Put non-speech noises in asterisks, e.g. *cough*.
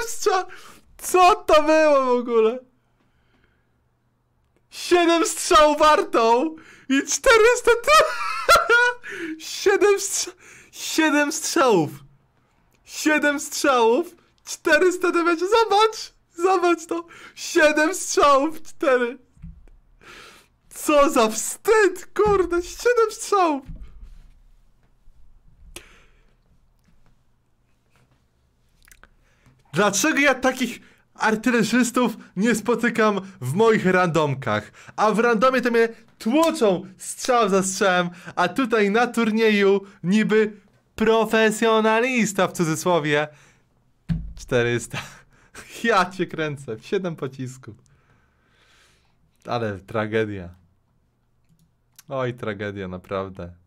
Przestępstwa! Co to było w ogóle? Siedem strzał wartą i 400 *laughs* Siedem Siedem strzałów! Siedem strzałów, 400 to Zobacz! Zobacz to! Siedem strzałów, 4. Co za wstyd, kurde! Siedem strzałów! Dlaczego ja takich artylerzystów nie spotykam w moich randomkach? A w randomie to mnie tłoczą strzał za strzałem, a tutaj na turnieju niby profesjonalista w cudzysłowie 400. *laughs* Ja cię kręcę, w 7 pocisków. Ale tragedia. Oj, tragedia, naprawdę.